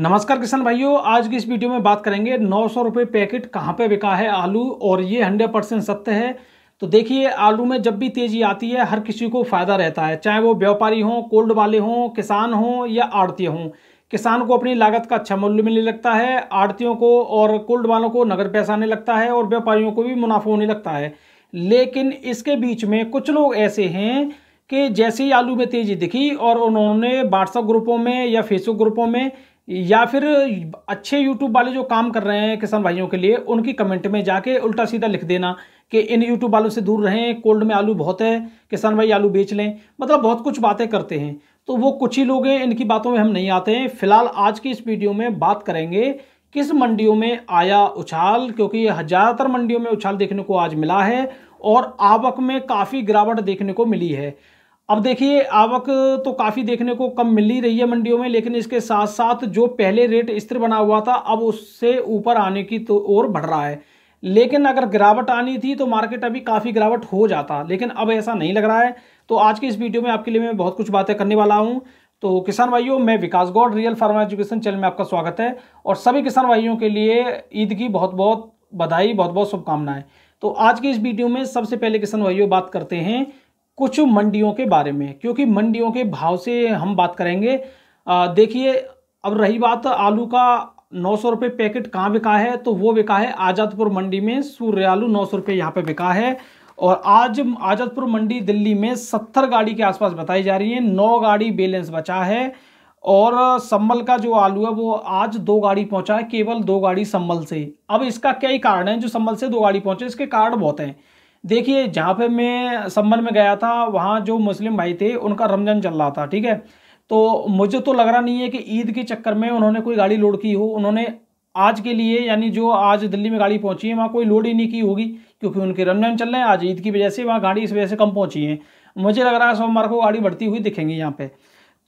नमस्कार किसान भाइयों आज की इस वीडियो में बात करेंगे नौ सौ रुपये पैकेट कहाँ पे बिका है आलू और ये हंड्रेड परसेंट सत्य है तो देखिए आलू में जब भी तेज़ी आती है हर किसी को फ़ायदा रहता है चाहे वो व्यापारी हों कोल्ड वाले हों किसान हों या आड़ती हों किसान को अपनी लागत का अच्छा मूल्य मिलने लगता है आड़तियों को और कोल्ड वालों को नगर पैसा आने लगता है और व्यापारियों को भी मुनाफा होने लगता है लेकिन इसके बीच में कुछ लोग ऐसे हैं कि जैसे ही आलू में तेज़ी दिखी और उन्होंने व्हाट्सअप ग्रुपों में या फेसबुक ग्रुपों में या फिर अच्छे यूट्यूब वाले जो काम कर रहे हैं किसान भाइयों के लिए उनकी कमेंट में जाके उल्टा सीधा लिख देना कि इन यूट्यूब वालों से दूर रहें कोल्ड में आलू बहुत है किसान भाई आलू बेच लें मतलब बहुत कुछ बातें करते हैं तो वो कुछ ही लोग हैं इनकी बातों में हम नहीं आते हैं फिलहाल आज की इस वीडियो में बात करेंगे किस मंडियों में आया उछाल क्योंकि ज़्यादातर मंडियों में उछाल देखने को आज मिला है और आवक में काफ़ी गिरावट देखने को मिली है अब देखिए आवक तो काफ़ी देखने को कम मिल ही रही है मंडियों में लेकिन इसके साथ साथ जो पहले रेट स्थिर बना हुआ था अब उससे ऊपर आने की तो ओर बढ़ रहा है लेकिन अगर गिरावट आनी थी तो मार्केट अभी काफ़ी गिरावट हो जाता लेकिन अब ऐसा नहीं लग रहा है तो आज के इस वीडियो में आपके लिए मैं बहुत कुछ बातें करने वाला हूँ तो किसान भाइयों मैं Vikas Gaur real pharma education channel में आपका स्वागत है और सभी किसान भाइयों के लिए ईद की बहुत बहुत बधाई बहुत बहुत शुभकामनाएं तो आज के इस वीडियो में सबसे पहले किसान भाइयों बात करते हैं कुछ मंडियों के बारे में क्योंकि मंडियों के भाव से हम बात करेंगे देखिए अब रही बात आलू का नौ सौ रुपये पैकेट कहाँ बिका है तो वो बिका है आज़ादपुर मंडी में सूर्य आलू नौ सौ रुपये यहाँ पर बिका है और आज आज़ादपुर मंडी दिल्ली में सत्तर गाड़ी के आसपास बताई जा रही है नौ गाड़ी बैलेंस बचा है और संबल का जो आलू है वो आज दो गाड़ी पहुंचा है केवल दो गाड़ी संबल से अब इसका कई कारण है जो संबल से दो गाड़ी पहुंचे इसके कारण बहुत हैं देखिए जहाँ पे मैं संबल में गया था वहाँ जो मुस्लिम भाई थे उनका रमज़ान चल रहा था ठीक है तो मुझे तो लग रहा नहीं है कि ईद के चक्कर में उन्होंने कोई गाड़ी लोड की हो उन्होंने आज के लिए यानी जो आज दिल्ली में गाड़ी पहुंची है वहाँ कोई लोड ही नहीं की होगी क्योंकि उनके रमजान चल रहे हैं आज ईद की वजह से वहाँ गाड़ी इस वजह से कम पहुंची है मुझे लग रहा है सोमवार को गाड़ी बढ़ती हुई दिखेंगी यहाँ पे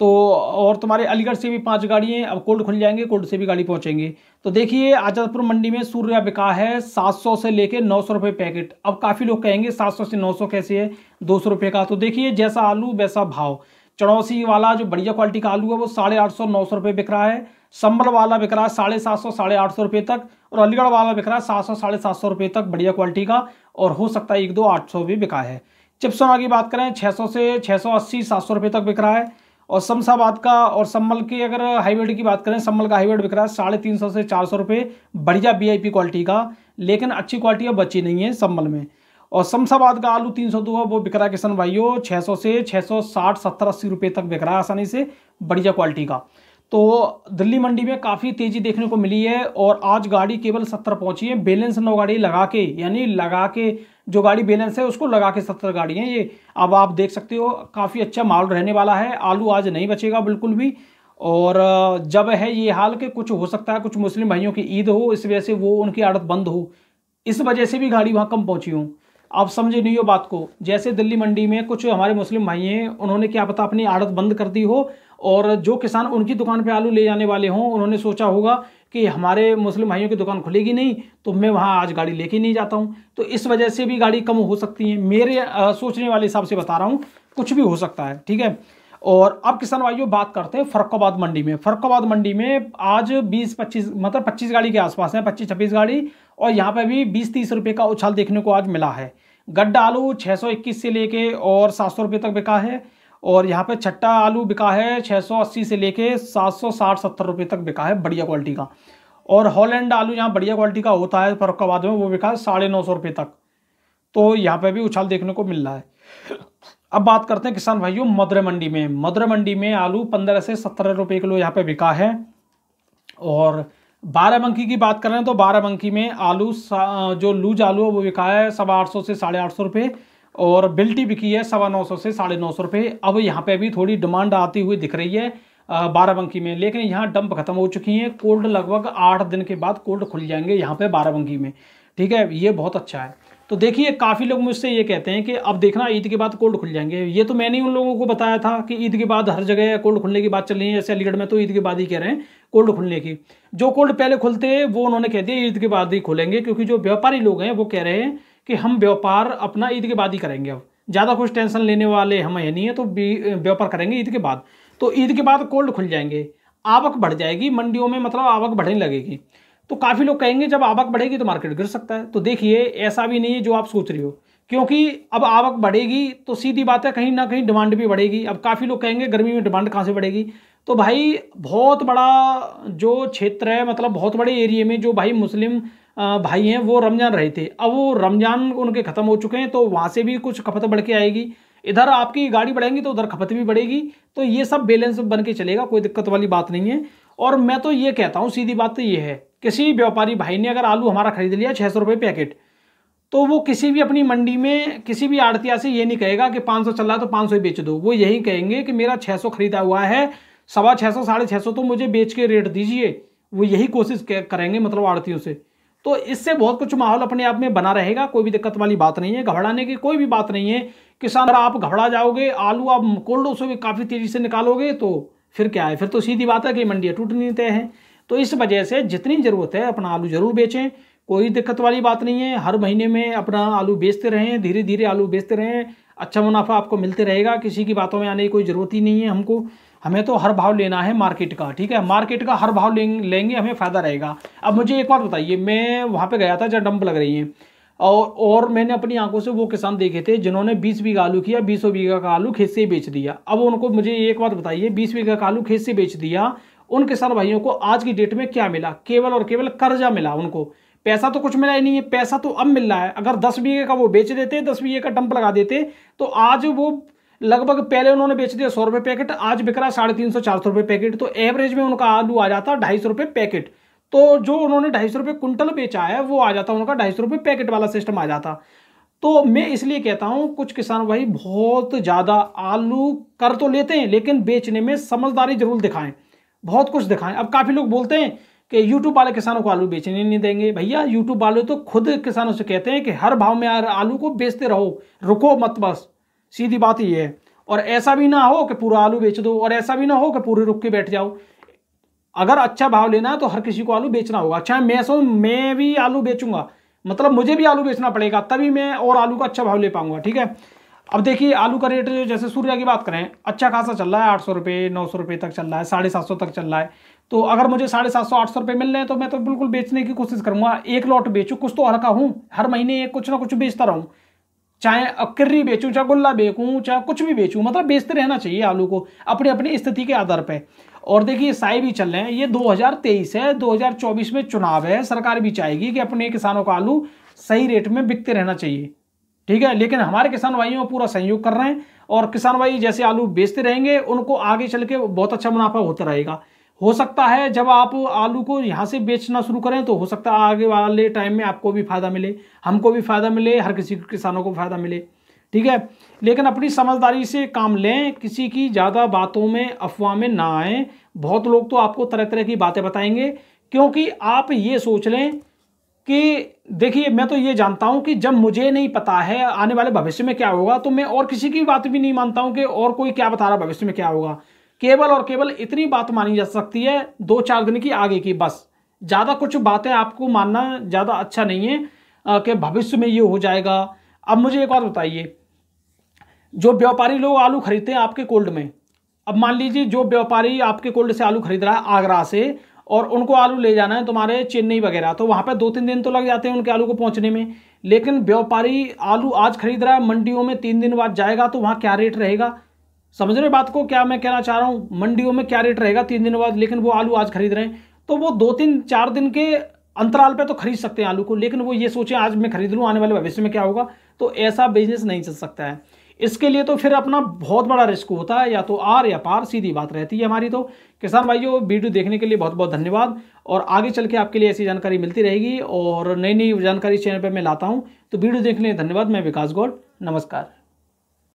तो और तुम्हारे अलीगढ़ से भी पांच गाड़ी हैं अब कोल्ड खुल जाएंगे कोल्ड से भी गाड़ी पहुंचेंगे तो देखिए आजादपुर मंडी में सूर्या बिका है 700 से लेके नौ सौ रुपये पैकेट अब काफ़ी लोग कहेंगे 700 से 900 कैसे है दो सौ रुपये का तो देखिए जैसा आलू वैसा भाव चढ़ौसी वाला जो बढ़िया क्वालिटी का आलू है वो साढ़े आठ सौ नौ सौ रुपये बिक रहा है संबल वाला बिक रहा है साढ़े सात सौ साढ़े आठ सौ रुपये तक और अलीगढ़ वाला बिक रहा है सात सौ साढ़े सात सौ रुपये तक बढ़िया क्वालिटी का और हो सकता है एक दो आठ सौ भी बिका है चिप्सोना की बात करें छः सौ से छः सौ अस्सी सात सौ रुपये तक बिक रहा है और शमशाबाद का और सम्मल की अगर हाईवेड की बात करें सम्मल का हाईवेड बिक रहा है साढ़े तीन सौ से चार सौ रुपये बढ़िया बी क्वालिटी का लेकिन अच्छी क्वालिटी अब बची नहीं है सम्मल में और शमशाबाद का आलू तीन सौ दो है वो बिक रहा है किसान भाइयों छः सौ से छः सौ साठ सत्तर अस्सी रुपये तक बिक रहा है आसानी से बढ़िया क्वालिटी का तो दिल्ली मंडी में काफ़ी तेज़ी देखने को मिली है और आज गाड़ी केवल सत्तर पहुंची है बैलेंस नौ गाड़ी लगा के यानी लगा के जो गाड़ी बैलेंस है उसको लगा के सत्तर गाड़ी है ये अब आप देख सकते हो काफ़ी अच्छा माल रहने वाला है आलू आज नहीं बचेगा बिल्कुल भी और जब है ये हाल के कुछ हो सकता है कुछ मुस्लिम भाइयों की ईद हो इस वजह से वो उनकी आड़त बंद हो इस वजह से भी गाड़ी वहाँ कम पहुँची हूँ आप समझे नहीं हो बात को जैसे दिल्ली मंडी में कुछ हमारे मुस्लिम भाई हैं उन्होंने क्या पता अपनी आड़त बंद कर दी हो और जो किसान उनकी दुकान पे आलू ले जाने वाले हों उन्होंने सोचा होगा कि हमारे मुस्लिम भाइयों की दुकान खुलेगी नहीं तो मैं वहाँ आज गाड़ी लेके नहीं जाता हूँ तो इस वजह से भी गाड़ी कम हो सकती है मेरे आ, सोचने वाले हिसाब से बता रहा हूँ कुछ भी हो सकता है ठीक है और अब किसान भाइयों बात करते हैं फरक्काबाद मंडी में फरक्काबाद मंडी में आज 20 25 मतलब 25 गाड़ी के आसपास है पच्चीस छब्बीस गाड़ी और यहाँ पर भी 20 30 रुपए का उछाल देखने को आज मिला है गड्ढा आलू 621 से लेके और सात सौ रुपये तक बिका है और यहाँ पे छट्टा आलू बिका है 680 से लेके 760 सत्तर रुपये तक बिका है बढ़िया क्वालिटी का और हॉलैंड आलू यहाँ बढ़िया क्वालिटी का होता है फरुखाबाद में वो बिका है साढ़े नौ सौ तक तो यहाँ पे भी उछाल देखने को मिल रहा है अब बात करते हैं किसान भाइयों मदुर मंडी में मदुर मंडी में आलू पंद्रह से सत्रह रुपये किलो यहाँ पे बिका है और बाराबंकी की बात करें तो बाराबंकी में आलू जो लूज आलू है वो बिका है सवा आठ सौ से साढ़े आठ सौ रुपये और बिल्टी बिकी है सवा नौ सौ से साढ़े नौ सौ रुपये अब यहाँ पे भी थोड़ी डिमांड आती हुई दिख रही है बाराबंकी में लेकिन यहाँ डंप खत्म हो चुकी हैं कोल्ड लगभग आठ दिन के बाद कोल्ड खुल जाएंगे यहाँ पे बाराबंकी में ठीक है ये बहुत अच्छा है तो देखिए काफ़ी लोग मुझसे ये कहते हैं कि अब देखना ईद के बाद कोल्ड खुल जाएंगे ये तो मैंने उन लोगों को बताया था कि ईद के बाद हर जगह कोल्ड खुलने की बात चल रही है जैसे अलीगढ़ में तो ईद के बाद ही कह रहे हैं कोल्ड खुलने की जो कोल्ड पहले खुलते हैं वो उन्होंने कह दिया ईद के बाद ही खुलेंगे क्योंकि जो व्यापारी लोग हैं वो कह रहे हैं कि हम व्यापार अपना ईद के बाद ही करेंगे अब ज़्यादा कुछ टेंशन लेने वाले हम है नहीं है तो व्यापार करेंगे ईद के बाद तो ईद के बाद कोल्ड खुल जाएंगे आवक बढ़ जाएगी मंडियों में मतलब आवक बढ़ने लगेगी तो काफ़ी लोग कहेंगे जब आवक बढ़ेगी तो मार्केट गिर सकता है तो देखिए ऐसा भी नहीं है जो आप सोच रही हो क्योंकि अब आवक बढ़ेगी तो सीधी बात है कहीं ना कहीं डिमांड भी बढ़ेगी अब काफ़ी लोग कहेंगे गर्मी में डिमांड कहाँ से बढ़ेगी तो भाई बहुत बड़ा जो क्षेत्र है मतलब बहुत बड़े एरिए में जो भाई मुस्लिम भाई हैं वो रमज़ान रहे थे अब वो रमज़ान उनके ख़त्म हो चुके हैं तो वहाँ से भी कुछ खपत बढ़ के आएगी इधर आपकी गाड़ी बढ़ेंगी तो उधर खपत भी बढ़ेगी तो ये सब बैलेंस बन के चलेगा कोई दिक्कत वाली बात नहीं है और मैं तो ये कहता हूँ सीधी बात तो ये है किसी व्यापारी भाई ने अगर आलू हमारा खरीद लिया छः सौ रुपये पैकेट तो वो किसी भी अपनी मंडी में किसी भी आड़तिया से ये नहीं कहेगा कि पाँच चल रहा है तो पाँच ही बेच दो वो यही कहेंगे कि मेरा छः खरीदा हुआ है सवा छः साढ़े तो मुझे बेच के रेट दीजिए वो यही कोशिश करेंगे मतलब आड़तियों से तो इससे बहुत कुछ माहौल अपने आप में बना रहेगा कोई भी दिक्कत वाली बात नहीं है घबराने की कोई भी बात नहीं है किसान अगर आप घबरा जाओगे आलू आप कोल्ड उसे में काफ़ी तेज़ी से निकालोगे तो फिर क्या है फिर तो सीधी बात है कि मंडियाँ टूटनी तय हैं तो इस वजह से जितनी ज़रूरत है अपना आलू ज़रूर बेचें कोई दिक्कत वाली बात नहीं है हर महीने में अपना आलू बेचते रहें धीरे धीरे आलू बेचते रहें अच्छा मुनाफा आपको मिलते रहेगा किसी की बातों में आने की कोई ज़रूरत ही नहीं है हमको हमें तो हर भाव लेना है मार्केट का ठीक है मार्केट का हर भाव लेंगे हमें फ़ायदा रहेगा अब मुझे एक बात बताइए मैं वहाँ पर गया था जहाँ डंप लग रही है और और मैंने अपनी आंखों से वो किसान देखे थे जिन्होंने 20 बीघा आलू किया 20 बीघा का आलू खेत से बेच दिया अब उनको मुझे एक बात बताइए 20 बीघा का आलू खेत से बेच दिया उन किसान भाइयों को आज की डेट में क्या मिला केवल और केवल कर्जा मिला उनको पैसा तो कुछ मिला ही नहीं है पैसा तो अब मिल रहा है अगर दस बीघे का वो बेच देते दस बीघे का डंप लगा देते तो आज वो लगभग पहले उन्होंने बेच दिया सौ रुपये पैकेट आज बिक रहा साढ़े तीन सौ चार सौ रुपये पैकेट तो एवरेज में उनका आलू आ जाता ढाई सौ रुपये पैकेट तो जो उन्होंने ढाई सौ रुपये कुंटल बेचा है वो आ जाता उनका ढाई सौ रुपये पैकेट वाला सिस्टम आ जाता तो मैं इसलिए कहता हूँ कुछ किसान भाई बहुत ज़्यादा आलू कर तो लेते हैं लेकिन बेचने में समझदारी जरूर दिखाएं बहुत कुछ दिखाएं अब काफ़ी लोग बोलते हैं कि यूट्यूब वाले किसानों को आलू बेचने नहीं देंगे भैया यूट्यूब वाले तो खुद किसानों से कहते हैं कि हर भाव में आलू को बेचते रहो रुको मत बस सीधी बात ये है और ऐसा भी ना हो कि पूरा आलू बेच दो और ऐसा भी ना हो कि पूरे रुक के बैठ जाओ अगर अच्छा भाव लेना है तो हर किसी को आलू बेचना होगा अच्छा मैं सो मैं भी आलू बेचूंगा मतलब मुझे भी आलू बेचना पड़ेगा तभी मैं और आलू का अच्छा भाव ले पाऊंगा ठीक है अब देखिए आलू का रेट जैसे सूर्या की बात करें अच्छा खासा चल रहा है आठ सौ रुपये नौ सौ रुपये तक चल रहा है साढ़े सात सौ तक चल रहा है तो अगर मुझे साढ़े सात सौ आठ सौ रुपये मिल रहे हैं तो मैं तो बिल्कुल बेचने की कोशिश करूंगा एक लॉट बेचू कुछ तो हल्का हूँ हर महीने कुछ ना कुछ बेचता रहूँ चाहे किर्री बेचूँ चाहे गुल्ला बेचूँ चाहे कुछ भी बेचूँ मतलब बेचते रहना चाहिए आलू को अपनी अपनी स्थिति के आधार पर और देखिए साई भी चल रहे हैं ये 2023 है 2024 में चुनाव है सरकार भी चाहेगी कि अपने किसानों का आलू सही रेट में बिकते रहना चाहिए ठीक है लेकिन हमारे किसान भाइयों पूरा सहयोग कर रहे हैं और किसान भाई जैसे आलू बेचते रहेंगे उनको आगे चल के बहुत अच्छा मुनाफा होता रहेगा हो सकता है जब आप आलू को यहाँ से बेचना शुरू करें तो हो सकता है आगे वाले टाइम में आपको भी फ़ायदा मिले हमको भी फ़ायदा मिले हर किसी किसानों को फ़ायदा मिले ठीक है लेकिन अपनी समझदारी से काम लें किसी की ज़्यादा बातों में अफवाह में ना आए बहुत लोग तो आपको तरह तरह की बातें बताएंगे क्योंकि आप ये सोच लें कि देखिए मैं तो ये जानता हूँ कि जब मुझे नहीं पता है आने वाले भविष्य में क्या होगा तो मैं और किसी की बात भी नहीं मानता हूँ कि और कोई क्या बता रहा भविष्य में क्या होगा केवल और केवल इतनी बात मानी जा सकती है दो चार दिन की आगे की बस ज़्यादा कुछ बातें आपको मानना ज़्यादा अच्छा नहीं है कि भविष्य में ये हो जाएगा अब मुझे एक बात बताइए जो व्यापारी लोग आलू खरीदते हैं आपके कोल्ड में अब मान लीजिए जो व्यापारी आपके कोल्ड से आलू खरीद रहा है आगरा से और उनको आलू ले जाना है तुम्हारे चेन्नई वगैरह तो वहाँ पर दो तीन दिन तो लग जाते हैं उनके आलू को पहुँचने में लेकिन व्यापारी आलू आज खरीद रहा है मंडियों में तीन दिन बाद जाएगा तो वहाँ क्या रेट रहेगा समझ रहे बात को क्या मैं कहना चाह रहा हूँ मंडियों में क्या रेट रहेगा तीन दिन बाद लेकिन वो आलू आज खरीद रहे हैं तो वो दो तीन चार दिन के अंतराल पे तो खरीद सकते हैं आलू को लेकिन वो ये सोचें आज मैं खरीद लूँ आने वाले भविष्य में क्या होगा तो ऐसा बिजनेस नहीं चल सकता है इसके लिए तो फिर अपना बहुत बड़ा रिस्क होता है या तो आर या पार सीधी बात रहती है हमारी तो किसान भाइयों वीडियो देखने के लिए बहुत बहुत धन्यवाद और आगे चल के आपके लिए ऐसी जानकारी मिलती रहेगी और नई नई जानकारी चैनल पर मैं लाता हूँ तो वीडियो देखने धन्यवाद मैं विकास गौड़ नमस्कार